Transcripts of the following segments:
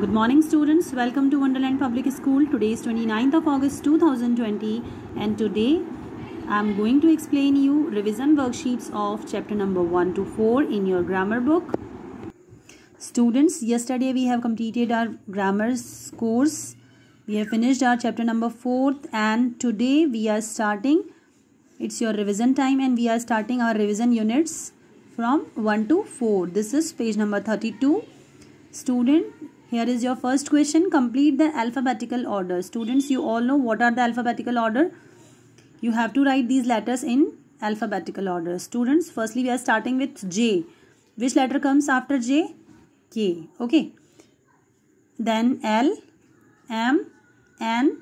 Good morning students. Welcome to Wonderland Public School. Today is 29th of August 2020 and today I am going to explain you revision worksheets of chapter number 1 to 4 in your grammar book. Students, yesterday we have completed our grammar course. We have finished our chapter number 4th and today we are starting. It's your revision time and we are starting our revision units from 1 to 4. This is page number 32. Student, here is your first question. Complete the alphabetical order. Students, you all know what are the alphabetical order. You have to write these letters in alphabetical order. Students, firstly we are starting with J. Which letter comes after J? K. Okay. Then L, M, N,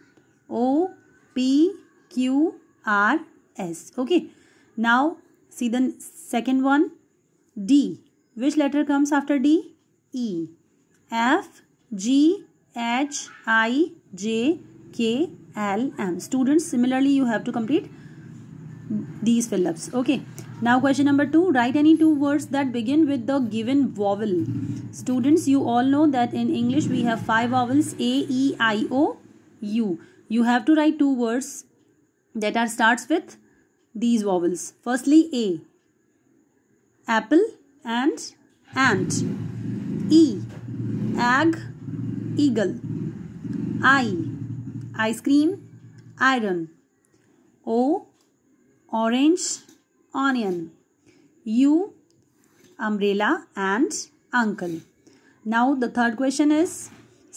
O, P, Q, R, S. Okay. Now see the second one. D. Which letter comes after D? E. F G H I J K L M. Students, similarly, you have to complete these fill-ups. Okay. Now question number two. Write any two words that begin with the given vowel. Students, you all know that in English we have five vowels A, E, I, O, U. You have to write two words that are starts with these vowels. Firstly, A. Apple and ant. E egg eagle i ice cream iron o orange onion u umbrella and uncle now the third question is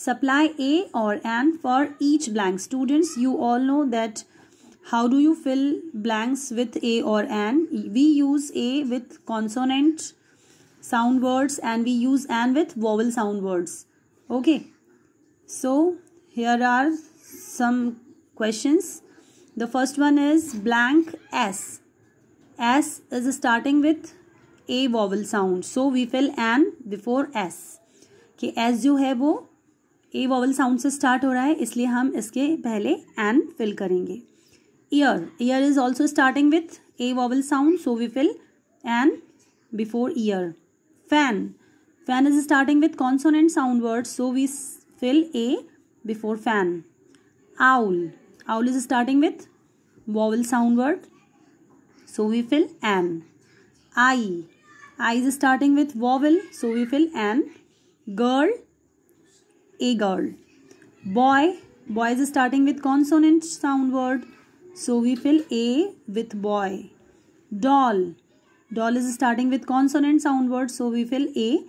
supply a or an for each blank students you all know that how do you fill blanks with a or an we use a with consonant sound words and we use and with vowel sound words okay so here are some questions the first one is blank s s is starting with a vowel sound so we fill an before s कि s जो है वो a vowel sound से start हो रहा है इसलिए हम इसके पहले an fill करेंगे Ear, ear is also starting with a vowel sound, so we fill an before ear fan fan is starting with consonant sound words so we fill a before fan owl owl is starting with vowel sound word so we fill an eye eye is starting with vowel so we fill an girl a girl boy boy is starting with consonant sound word so we fill a with boy doll Doll is starting with consonant sound words, so we fill A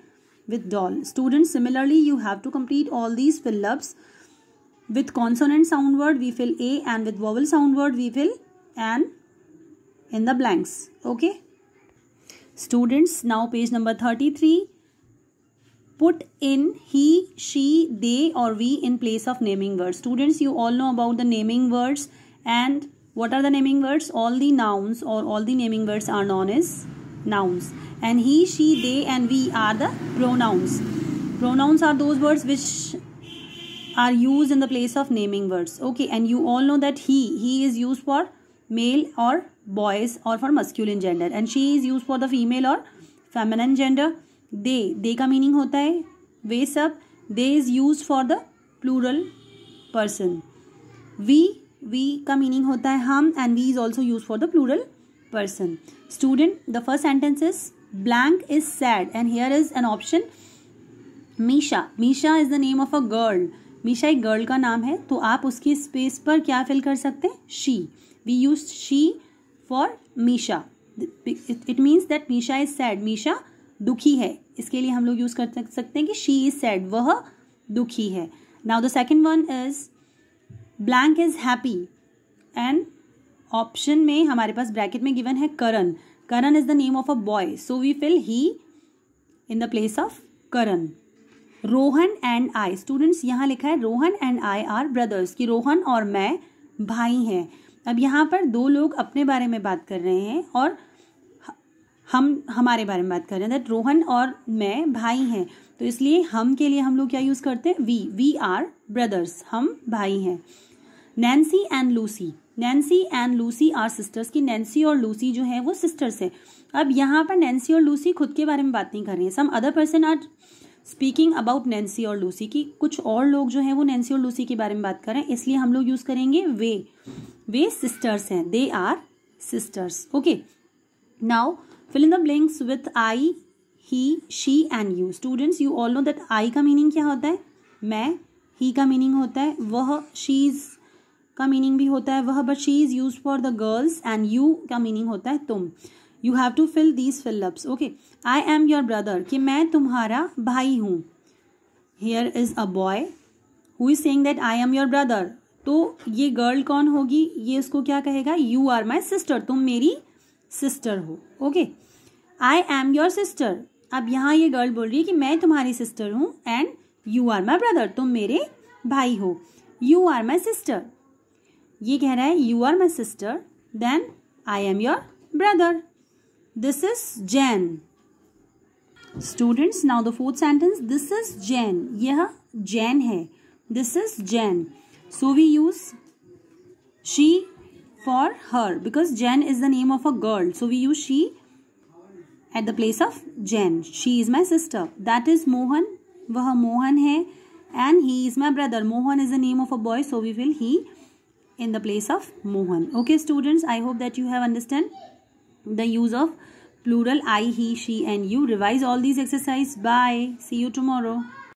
with doll. Students, similarly, you have to complete all these fill-ups. With consonant sound word, we fill A and with vowel sound word, we fill an in the blanks. Okay. Students, now page number 33. Put in he, she, they or we in place of naming words. Students, you all know about the naming words and what are the naming words? All the nouns or all the naming words are known as nouns and he she they and we are the pronouns pronouns are those words which are used in the place of naming words okay and you all know that he he is used for male or boys or for masculine gender and she is used for the female or feminine gender they they ka meaning hota hai we sab they is used for the plural person we we ka meaning hota hai hum and we is also used for the plural person student the first sentence is blank is sad and here is an option Misha Misha is the name of a girl Misha एक girl का नाम है तो आप उसकी space पर क्या fill कर सकते हैं she we use she for Misha it means that Misha is sad Misha दुखी है इसके लिए हम लोग यूज़ कर सकते हैं कि शी इज़ सैड वह दुखी है now the second one is blank is happy and option में हमारे पास ब्रैकेट में गिवन है Karan Karan is the name of a boy so we fill he in the place of Karan Rohan and I students यहाँ लिखा है Rohan and I are brothers कि रोहन और मैं भाई हैं अब यहाँ पर दो लोग अपने बारे में बात कर रहे हैं और हम हमारे बारे में बात कर रहे हैं दैट रोहन और मैं भाई हैं तो इसलिए हम के लिए हम लोग क्या यूज़ करते हैं वी वी आर ब्रदर्स हम भाई हैं Nancy and Lucy Nancy and Lucy are sisters की नैन्सी और लूसी जो है वो सिस्टर्स है अब यहाँ पर नैन्सी और लूसी खुद के बारे में बात नहीं कर रही है some other person are speaking about Nancy और लूसी की कुछ और लोग जो है वो नैन्सी और लूसी के बारे में बात कर रहे हैं इसलिए हम लोग यूज़ करेंगे वे वे सिस्टर्स हैं they are sisters okay now fill in the blanks with I he she and you students you all know that I का मीनिंग क्या होता है मैं ही का मीनिंग होता है वह शीज़ का मीनिंग भी होता है वह but she is use for the girls and you का मीनिंग होता है तुम you have to fill these fill ups okay I am your brother कि मैं तुम्हारा भाई हूँ here is a boy who is saying that I am your brother तो ये गर्ल कौन होगी ये इसको क्या कहेगा यू आर माई सिस्टर तुम मेरी सिस्टर हो okay I am your sister अब यहाँ ये गर्ल बोल रही है कि मैं तुम्हारी सिस्टर हूँ and you are my brother तुम मेरे भाई हो यू आर माई सिस्टर ये कह रहा है you are my sister then I am your brother this is Jane students now the fourth sentence this is Jane यह जैन है this is Jane so we use she for her because Jane is the name of a girl so we use she at the place of Jane she is my sister that is Mohan वह मोहन है and he is my brother Mohan is the name of a boy so we will he in the place of Mohan. Okay students, I hope that you have understand the use of plural I, he, she and you. Revise all these exercise. Bye. See you tomorrow.